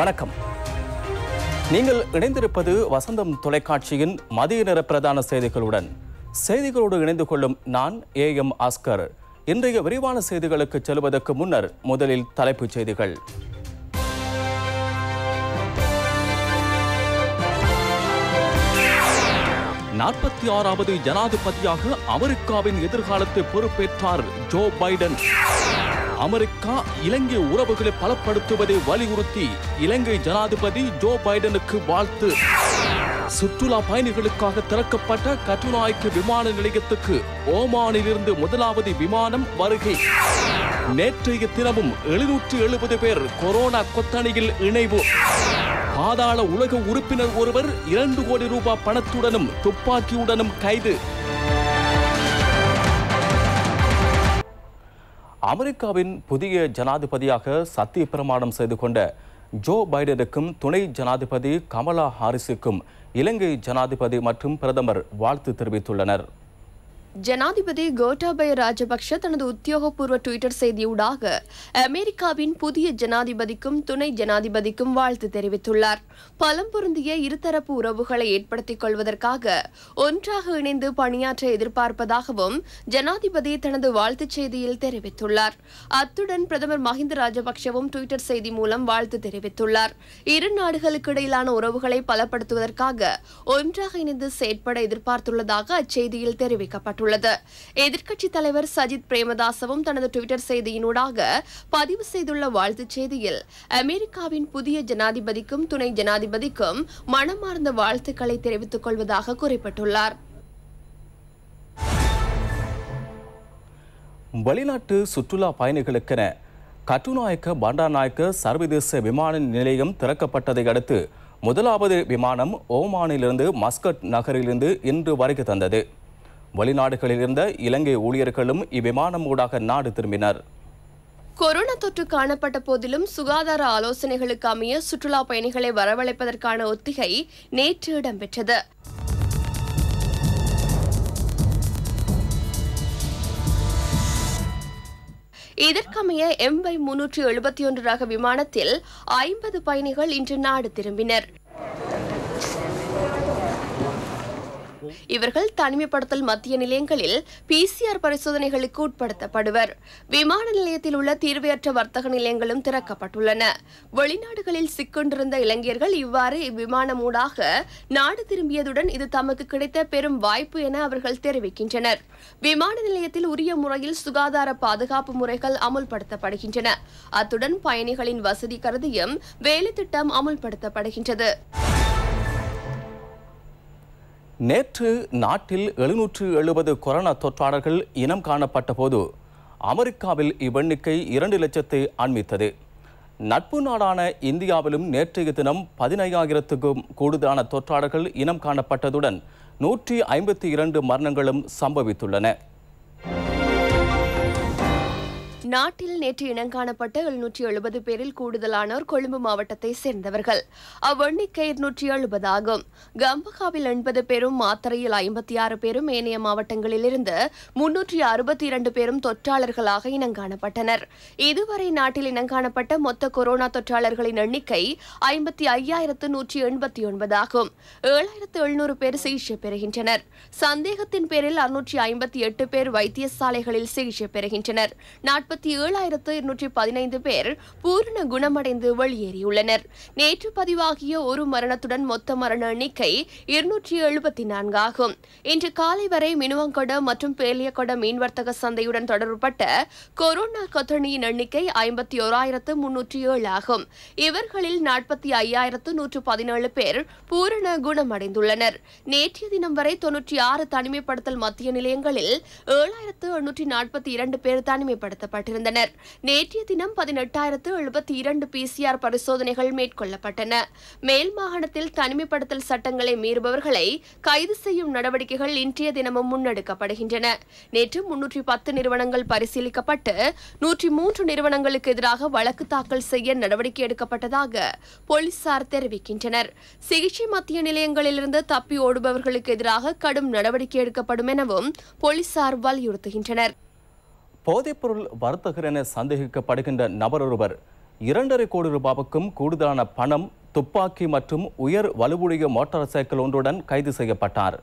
வணக்கம் நீங்கள் இணைந்திருப்பது வசந்தம் தொலைக்காட்சியின் மதிய நிற பிரதான செய்திகளுடன் செய்திகளோடு இணைந்து கொள்ளும் நான் ஏ எம் ஆஸ்கர் இன்றைய விரிவான செய்திகளுக்கு செல்வதற்கு முன்னர் முதலில் தலைப்புச் செய்திகள் நாற்பத்தி ஆறாவது ஜனாதிபதியாக அமெரிக்காவின் எதிர்காலத்தை பொறுப்பேற்றார் ஜோ பைடன் அமெரிக்கா இலங்கை உறவுகளை பலப்படுத்துவதை வலியுறுத்தி இலங்கை ஜனாதிபதி ஜோ பைடனுக்கு வாழ்த்து சுற்றுலா பயணிகளுக்காக திறக்கப்பட்ட கட்டுநாய்க்கு விமான நிலையத்துக்கு ஓமானிலிருந்து முதலாவது விமானம் வருகை நேற்றைய தினமும் எழுநூற்று எழுபது பேர் கொரோனா கொத்தணியில் இணைவு பாதாள உலக உறுப்பினர் ஒருவர் இரண்டு கோடி ரூபாய் பணத்துடனும் துப்பாக்கியுடனும் கைது அமெரிக்காவின் புதிய ஜனாதிபதியாக சத்திய பிரமாணம் செய்து கொண்ட ஜோ பைடனுக்கும் துணை ஜனாதிபதி கமலா ஹாரிஸுக்கும் இலங்கை ஜனாதிபதி மற்றும் பிரதமர் வாழ்த்து தெரிவித்துள்ளனர் ஜனாதிபதி கோட்டாபய ராஜபக்ஷ தனது உத்தியோகபூர்வ டுவிட்டர் செய்தியூடாக அமெரிக்காவின் புதிய ஜனாதிபதிக்கும் துணை ஜனாதிபதிக்கும் வாழ்த்து தெரிவித்துள்ளார் பலம் பொருந்திய இருதரப்பு உறவுகளை ஏற்படுத்திக் கொள்வதற்காக ஒன்றாக இணைந்து பணியாற்ற எதிர்பார்ப்பதாகவும் ஜனாதிபதி தனது வாழ்த்துச் செய்தியில் தெரிவித்துள்ளார் அத்துடன் பிரதமர் மஹிந்த ராஜபக்ஷவும் டுவிட்டர் செய்தி மூலம் வாழ்த்து தெரிவித்துள்ளார் இரு நாடுகளுக்கு இடையிலான உறவுகளை பலப்படுத்துவதற்காக ஒன்றாக இணைந்து செயற்பட எதிர்பார்த்துள்ளதாக அச்செய்தியில் தெரிவிக்கப்பட்டுள்ளது வெளியிடப்பட்டுள்ளது எதிர்க்கட்சித் தலைவர் சஜித் பிரேமதாசவும் தனது டுவிட்டர் செய்தியினூடாக பதிவு செய்துள்ள வாழ்த்துச் செய்தியில் அமெரிக்காவின் புதிய ஜனாதிபதிக்கும் துணை ஜனாதிபதிக்கும் மனமார்ந்த வாழ்த்துக்களை தெரிவித்துக் கொள்வதாக குறிப்பிட்டுள்ளார் வெளிநாட்டு சுற்றுலா பயணிகளுக்கென கட்டுநாயக்க பண்டாநாயக்க சர்வதேச விமான நிலையம் திறக்கப்பட்டதை அடுத்து முதலாவது விமானம் ஓமானிலிருந்து மஸ்கட் நகரிலிருந்து இன்று வருகை தந்தது வெளிநாடுகளில் இலங்கை ஊழியர்களும் இவ்விமானம் ஊடாக நாடு திரும்பினர் கொரோனா தொற்று காணப்பட்ட போதிலும் சுகாதார ஆலோசனைகளுக்கு அமைய சுற்றுலா பயணிகளை வரவழைப்பதற்கான ஒத்திகை நேற்று இடம்பெற்றது இதற்கமைய எம்ஐ முன்னூற்றி எழுபத்தி ஒன்று ரக விமானத்தில் ஐம்பது பயணிகள் இன்று நாடு திரும்பினர் இவர்கள் தனிமைப்படுத்தல் மத்திய நிலையங்களில் பிசிஆர் பரிசோதனைகளுக்கு உட்படுத்தப்படுவர் விமான நிலையத்தில் உள்ள தீர்வையற்ற வர்த்தக நிலையங்களும் திறக்கப்பட்டுள்ளன வெளிநாடுகளில் சிக்கொண்டிருந்த இளைஞர்கள் இவ்வாறு இவ்விமானம் ஊடாக நாடு திரும்பியதுடன் இது தமக்கு கிடைத்த பெரும் வாய்ப்பு என அவர்கள் தெரிவிக்கின்றனர் விமான நிலையத்தில் உரிய முறையில் சுகாதார பாதுகாப்பு முறைகள் அமுல்படுத்தப்படுகின்றன அத்துடன் பயணிகளின் வசதி கருதியும் வேலை திட்டம் அமுல்படுத்தப்படுகின்றது நேற்று நாட்டில் எழுநூற்று எழுபது கொரோனா தொற்றாளர்கள் இனம் காணப்பட்ட போது அமெரிக்காவில் இவ்வெண்ணிக்கை இரண்டு லட்சத்தை அண்மித்தது நட்பு நாடான இந்தியாவிலும் நேற்றைய தினம் பதினையாயிரத்துக்கும் கூடுதலான தொற்றாளர்கள் இனம் காணப்பட்டதுடன் நூற்றி ஐம்பத்தி இரண்டு மரணங்களும் சம்பவித்துள்ளன நாட்டில் நேற்று இனங்காணப்பட்ட எழுநூற்றி எழுபது பேரில் கூடுதலானோர் கொழும்பு மாவட்டத்தை சேர்ந்தவர்கள் அவ்வெண்ணிக்கை இருநூற்றி எழுபது ஆகும் கம்பகாவில் எண்பது பேரும் மாத்திரையில் ஐம்பத்தி ஆறு பேரும் ஏனைய மாவட்டங்களிலிருந்து முன்னூற்றி அறுபத்தி இரண்டு பேரும் தொற்றாளர்களாக இனங்காணப்பட்டனர் இதுவரை நாட்டில் இனங்காணப்பட்ட மொத்த கொரோனா தொற்றாளர்களின் எண்ணிக்கை ஐம்பத்தி ஐயாயிரத்து நூற்றி எண்பத்தி ஒன்பது ஆகும் ஏழாயிரத்து எழுநூறு பேர் சிகிச்சை பெறுகின்றனர் சந்தேகத்தின் பேரில் அறுநூற்றி ஐம்பத்தி எட்டு பேர் வைத்தியசாலைகளில் சிகிச்சை பெறுகின்றனர் நாற்பத்தி இருபத்தி ஏழாயிரத்து இருநூற்றி பதினைந்து பேர் பூரண குணமடைந்து வெளியேறியுள்ளனர் நேற்று பதிவாகிய ஒரு மரணத்துடன் மொத்த மரண எண்ணிக்கை இருநூற்றி எழுபத்தி நான்கு ஆகும் இன்று காலை வரை மினுவங்கொட மற்றும் பேலியக்கொட மீன்வர்த்தக சந்தையுடன் தொடர்புபட்ட கொரோனா கொத்தணியின் எண்ணிக்கை ஐம்பத்தி ஓராயிரத்து முன்னூற்றி ஏழு ஆகும் இவர்களில் நாற்பத்தி ஐயாயிரத்து நூற்று பதினேழு பேர் பூரண குணமடைந்துள்ளனர் நேற்றைய தினம் வரை தொன்னூற்றி ஆறு தனிமைப்படுத்தல் மத்திய நிலையங்களில் ஏழாயிரத்து எண்ணூற்றி நாற்பத்தி இரண்டு பேர் தனிமைப்படுத்தப்பட்டனர் ஈடுபட்டிருந்தனர் நேற்றைய தினம் பதினெட்டாயிரத்து எழுபத்தி இரண்டு பிசிஆர் பரிசோதனைகள் மேற்கொள்ளப்பட்டன மேல் மாகாணத்தில் தனிமைப்படுத்தல் சட்டங்களை மீறுபவர்களை கைது செய்யும் நடவடிக்கைகள் இன்றைய தினமும் முன்னெடுக்கப்படுகின்றன நேற்று முன்னூற்றி பத்து நிறுவனங்கள் பரிசீலிக்கப்பட்டு நூற்றி மூன்று நிறுவனங்களுக்கு எதிராக வழக்கு தாக்கல் செய்ய நடவடிக்கை எடுக்கப்பட்டதாக போலீசார் தெரிவிக்கின்றனர் சிகிச்சை மத்திய நிலையங்களிலிருந்து தப்பி ஓடுபவர்களுக்கு எதிராக கடும் நடவடிக்கை எடுக்கப்படும் எனவும் போலீசார் வலியுறுத்துகின்றனர் போதைப்பொருள் வர்த்தகர் என சந்தேகிக்கப்படுகின்ற நபர் ஒருவர் இரண்டரை கோடி ரூபாவுக்கும் கூடுதலான பணம் துப்பாக்கி மற்றும் உயர் வலுவுடைய மோட்டார் சைக்கிள் ஒன்றுடன் கைது செய்யப்பட்டார்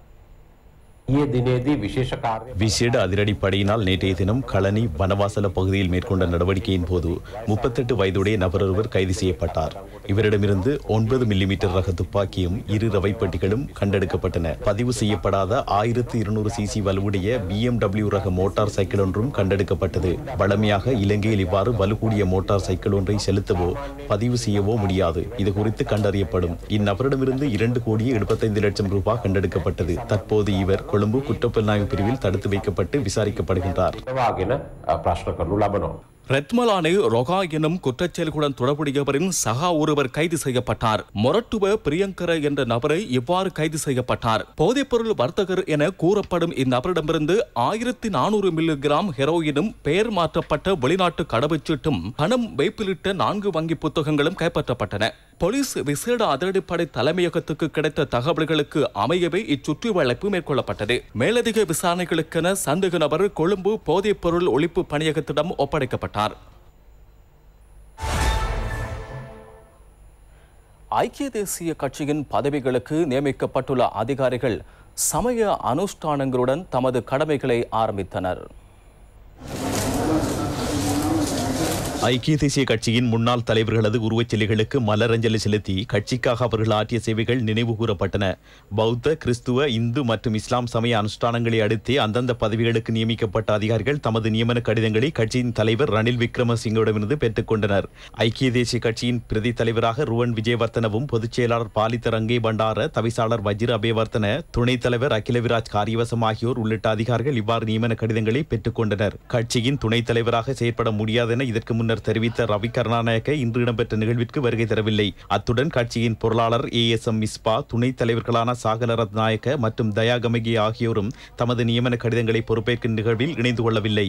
விசேட அதிரடிப்படையினால் நேற்றைய தினம் களனி வனவாசல பகுதியில் மேற்கொண்ட நடவடிக்கையின் போது முப்பத்தெட்டு வயதுடைய நபரொருவர் கைது செய்யப்பட்டார் இவரிடமிருந்து ஒன்பது மில்லிமீட்டர் ரக துப்பாக்கியும் இரு ரவைப்பட்டிகளும் கண்டெடுக்கப்பட்டன பதிவு செய்யப்படாத ஆயிரத்து இருநூறு சிசி வலுவுடைய பிஎம்டபிள்யூ ரக மோட்டார் சைக்கிள் ஒன்றும் கண்டெடுக்கப்பட்டது வழமையாக இலங்கையில் இவ்வாறு வலுக்கூடிய மோட்டார் சைக்கிள் ஒன்றை செலுத்தவோ பதிவு செய்யவோ முடியாது இது குறித்து கண்டறியப்படும் இந்நபரிடமிருந்து இரண்டு கோடியே எழுபத்தைந்து லட்சம் ரூபாய் கண்டெடுக்கப்பட்டது தற்போது இவர் கொழும்பு குற்றப்புலனாய்வு பிரிவில் தடுத்து வைக்கப்பட்டு விசாரிக்கப்படுகின்றார் ரத்மலானை ரொகா எனும் குற்றச்செயல்களுடன் தொடர்புடையவரின் சகா ஒருவர் கைது செய்யப்பட்டார் மொரட்டுவ பிரியங்கர என்ற நபரை இவ்வாறு கைது செய்யப்பட்டார் போதைப்பொருள் வர்த்தகர் என கூறப்படும் இந்நபரிடமிருந்து ஆயிரத்தி நானூறு மில்லிகிராம் ஹெரோயினும் பெயர் மாற்றப்பட்ட வெளிநாட்டு கடவுச்சீட்டும் பணம் வைப்பிலிட்ட நான்கு வங்கி புத்தகங்களும் கைப்பற்றப்பட்டன போலீஸ் விசேட அதிரடிப்படை தலைமையகத்துக்கு கிடைத்த தகவல்களுக்கு அமையவே இச்சுற்றி வளைப்பு மேற்கொள்ளப்பட்டது மேலதிக விசாரணைகளுக்கென சந்தேக நபர் கொழும்பு போதைப் பொருள் ஒழிப்பு பணியகத்திடம் ஒப்படைக்கப்பட்டார் ஐக்கிய தேசிய கட்சியின் பதவிகளுக்கு நியமிக்கப்பட்டுள்ள அதிகாரிகள் சமய அனுஷ்டானங்களுடன் தமது கடமைகளை ஆரம்பித்தனர் ஐக்கிய தேசிய கட்சியின் முன்னாள் தலைவர்களது உருவச் சிலைகளுக்கு மலரஞ்சலி செலுத்தி கட்சிக்காக அவர்கள் ஆற்றிய சேவைகள் நினைவு கூறப்பட்டன பௌத்த கிறிஸ்துவ இந்து மற்றும் இஸ்லாம் சமய அனுஷ்டானங்களை அடுத்து அந்தந்த பதவிகளுக்கு நியமிக்கப்பட்ட அதிகாரிகள் தமது நியமன கடிதங்களை கட்சியின் தலைவர் ரணில் விக்ரமசிங்கவிடமிருந்து பெற்றுக்கொண்டனர் ஐக்கிய தேசிய கட்சியின் பிரதி தலைவராக ருவன் விஜயவர்த்தனவும் பொதுச் செயலாளர் பாலித்த ரங்கே பண்டார தவிசாளர் வஜிர அபேவர்த்தன துணைத் தலைவர் அகிலவிராஜ் காரியவசம் ஆகியோர் உள்ளிட்ட அதிகாரிகள் இவ்வாறு நியமன கடிதங்களை கொண்டனர் கட்சியின் துணைத் தலைவராக செயற்பட முடியாதென இதற்கு முன்னர் செயலாளர் தெரிவித்த ரவி கருணாநாயக்க இன்று இடம்பெற்ற நிகழ்விற்கு வருகை தரவில்லை அத்துடன் கட்சியின் பொருளாளர் ஏ எஸ் எம் மிஸ்பா துணைத் தலைவர்களான சாகலரத் நாயக்க மற்றும் தயாகமகி ஆகியோரும் தமது நியமன கடிதங்களை பொறுப்பேற்கும் நிகழ்வில் இணைந்து கொள்ளவில்லை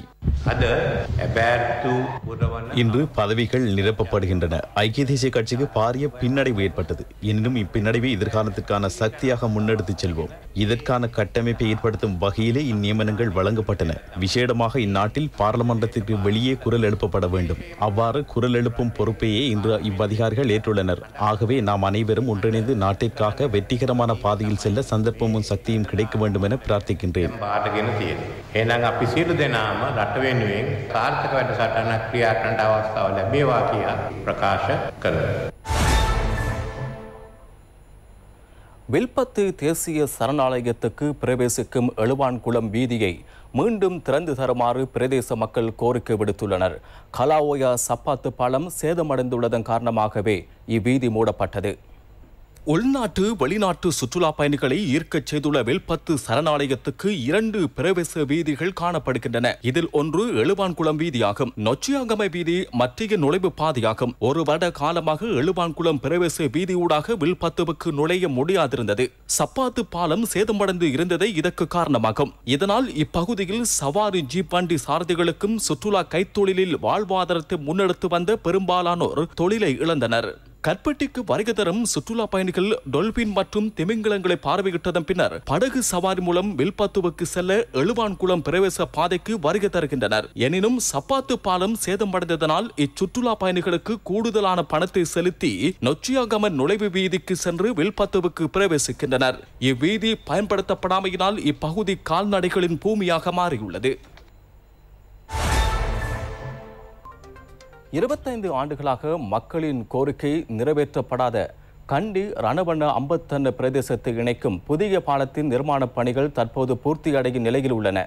இன்று பதவிகள் நிரப்பப்படுகின்றன ஐக்கிய தேசிய கட்சிக்கு பாரிய பின்னடைவு ஏற்பட்டது எனினும் இப்பின்னடைவை எதிர்காலத்திற்கான சக்தியாக முன்னெடுத்துச் செல்வோம் இதற்கான கட்டமைப்பை ஏற்படுத்தும் வகையிலே இந்நியமனங்கள் வழங்கப்பட்டன விசேடமாக இந்நாட்டில் பாராளுமன்றத்திற்கு வெளியே குரல் எழுப்பப்பட வேண்டும் அவ்வாறு குரல் எழுப்பும் பொறுப்பையே இன்று இவ்வதிகாரிகள் ஏற்றுள்ளனர் ஆகவே நாம் அனைவரும் ஒன்றிணைந்து நாட்டிற்காக வெற்றிகரமான பாதையில் செல்ல சந்தர்ப்பமும் சக்தியும் கிடைக்க வேண்டும் என பிரார்த்திக்கின்றேன் வில்பத்து தேசிய சரணாலயத்துக்கு பிரவேசிக்கும் எழுவான்குளம் வீதியை மீண்டும் திறந்து தருமாறு பிரதேச மக்கள் கோரிக்கை விடுத்துள்ளனர் கலாவோயா சப்பாத்து பாலம் சேதமடைந்துள்ளதன் காரணமாகவே இவ்வீதி மூடப்பட்டது உள்நாட்டு வெளிநாட்டு சுற்றுலா பயணிகளை ஈர்க்கச் செய்துள்ள வில்பத்து சரணாலயத்துக்கு இரண்டு பிரவேச வீதிகள் காணப்படுகின்றன இதில் ஒன்று எழுவான்குளம் வீதியாகும் நொச்சியாங்கமை வீதி மத்திய நுழைவு பாதையாகும் ஒரு வருட காலமாக எழுவான்குளம் பிரவேச வீதியூடாக வில்பத்துவுக்கு நுழைய முடியாதிருந்தது சப்பாத்து பாலம் சேதமடைந்து இருந்ததே இதற்கு காரணமாகும் இதனால் இப்பகுதியில் சவாரி ஜீப் வண்டி சாரதிகளுக்கும் சுற்றுலா கைத்தொழிலில் வாழ்வாதாரத்தை முன்னெடுத்து வந்த பெரும்பாலானோர் தொழிலை இழந்தனர் கற்பட்டிக்கு வருகை தரும் சுற்றுலா பயணிகள் டொல்பின் மற்றும் திமிங்கலங்களை பார்வையிட்டதன் பின்னர் படகு சவாரி மூலம் வில்பத்துவுக்கு செல்ல எழுவான்குளம் பிரவேச பாதைக்கு வருகை தருகின்றனர் எனினும் சப்பாத்து பாலம் சேதமடைந்ததனால் இச்சுற்றுலா பயணிகளுக்கு கூடுதலான பணத்தை செலுத்தி நொச்சியாகமன் நுழைவு வீதிக்கு சென்று வில்பத்துவுக்கு பிரவேசிக்கின்றனர் இவ்வீதி பயன்படுத்தப்படாமையினால் இப்பகுதி கால்நடைகளின் பூமியாக மாறியுள்ளது இருபத்தைந்து ஆண்டுகளாக மக்களின் கோரிக்கை நிறைவேற்றப்படாத கண்டி ரணவண்ண அம்பத்தன்ன பிரதேசத்தை இணைக்கும் புதிய பாலத்தின் நிர்மாணப் பணிகள் தற்போது பூர்த்தியடையும் நிலையில் உள்ளன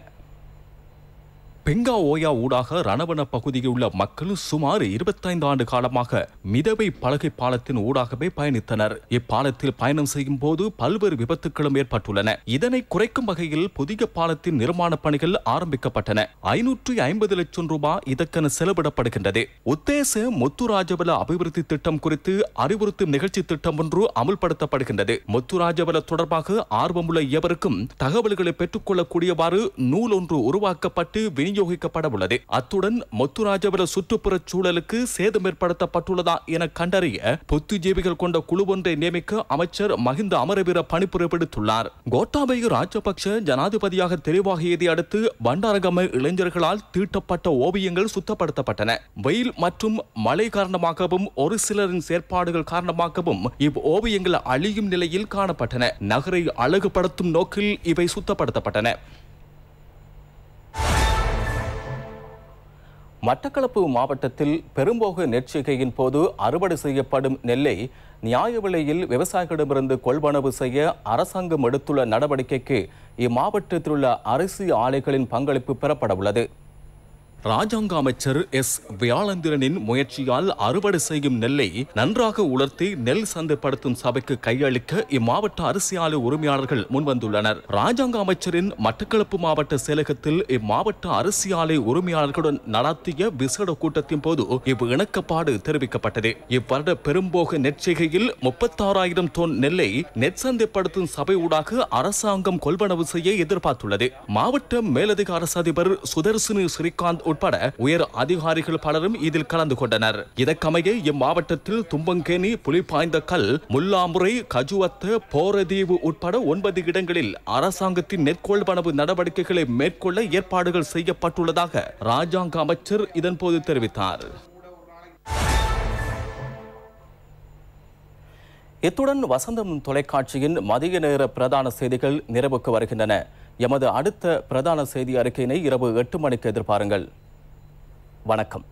பெங்கா ஓயா ஊடாக ரணவன பகுதியில் உள்ள மக்கள் சுமார் இருபத்தைந்து ஆண்டு காலமாக மிதவை பலகை பாலத்தின் ஊடாகவே பயணித்தனர் இப்பாலத்தில் பயணம் செய்யும் போது பல்வேறு விபத்துகளும் ஏற்பட்டுள்ளன இதனை குறைக்கும் வகையில் புதிய பாலத்தின் நிர்மாண பணிகள் ஆரம்பிக்கப்பட்டன ஐநூற்றி ஐம்பது லட்சம் ரூபாய் இதற்கென செலவிடப்படுகின்றது உத்தேச முத்துராஜபல அபிவிருத்தி திட்டம் குறித்து அறிவுறுத்தும் நிகழ்ச்சி திட்டம் ஒன்று அமுல்படுத்தப்படுகின்றது முத்துராஜபல தொடர்பாக ஆர்வமுள்ள எவருக்கும் தகவல்களை பெற்றுக்கொள்ளக்கூடியவாறு நூல் ஒன்று உருவாக்கப்பட்டு விநியோகிக்கப்பட உள்ளது அத்துடன் முத்துராஜபுர சுற்றுப்புறச் சூழலுக்கு சேதம் ஏற்படுத்தப்பட்டுள்ளதா என கண்டறிய புத்திஜீவிகள் கொண்ட குழு ஒன்றை நியமிக்க அமைச்சர் மஹிந்த அமரவீர பணிப்புரை விடுத்துள்ளார் கோட்டாபய ராஜபக்ஷ ஜனாதிபதியாக தெளிவாகியதை அடுத்து பண்டாரகம இளைஞர்களால் தீட்டப்பட்ட ஓவியங்கள் சுத்தப்படுத்தப்பட்டன வெயில் மற்றும் மழை காரணமாகவும் ஒரு சிலரின் செயற்பாடுகள் காரணமாகவும் இவ் ஓவியங்கள் அழியும் நிலையில் காணப்பட்டன நகரை அழகுபடுத்தும் நோக்கில் இவை சுத்தப்படுத்தப்பட்டன மட்டக்களப்பு மாவட்டத்தில் பெரும்போக நெற்றிகையின் போது அறுவடை செய்யப்படும் நெல்லை நியாய விலையில் விவசாயிகளிடமிருந்து கொள்வனவு செய்ய அரசாங்கம் எடுத்துள்ள நடவடிக்கைக்கு இம்மாவட்டத்தில் உள்ள அரிசி ஆலைகளின் பங்களிப்பு பெறப்பட உள்ளது ராஜாங்க அமைச்சர் எஸ் வியாழந்திரனின் முயற்சியால் அறுவடை செய்யும் நெல்லை நன்றாக உலர்த்தி நெல் சந்தைப்படுத்தும் சபைக்கு கையளிக்க இம்மாவட்ட அரிசி ஆலை உரிமையாளர்கள் முன்வந்துள்ளனர் ராஜாங்க அமைச்சரின் மட்டக்களப்பு மாவட்ட செயலகத்தில் இம்மாவட்ட அரிசி ஆலை உரிமையாளர்களுடன் நடத்திய விசேட கூட்டத்தின் போது இவ் இணக்கப்பாடு தெரிவிக்கப்பட்டது இவ்வருட பெரும்போக நெற்செய்கையில் முப்பத்தாறாயிரம் தொன் நெல்லை நெற்சந்தைப்படுத்தும் சபை ஊடாக அரசாங்கம் கொள்வனவு செய்ய எதிர்பார்த்துள்ளது மாவட்ட மேலதிக அரசு அதிபர் சுதர்சினி ஸ்ரீகாந்த் உட்பட உயர் அதிகாரிகள் பலரும் இதில் கலந்து கொண்டனர் இதற்கமைய இம்மாவட்டத்தில் தும்பங்கேணி புலிபாய்ந்த கல் முல்லாமுறை கஜுவத்த போரதீவு உட்பட ஒன்பது இடங்களில் அரசாங்கத்தின் நெற்கொள்வனவு நடவடிக்கைகளை மேற்கொள்ள ஏற்பாடுகள் செய்யப்பட்டுள்ளதாக ராஜாங்க அமைச்சர் இதன்போது தெரிவித்தார் இத்துடன் வசந்தம் தொலைக்காட்சியின் மதிய நேர பிரதான செய்திகள் நிறைவுக்கு வருகின்றன எமது அடுத்த பிரதான செய்தி அறிக்கையினை இரவு எட்டு மணிக்கு எதிர்பாருங்கள் வணக்கம்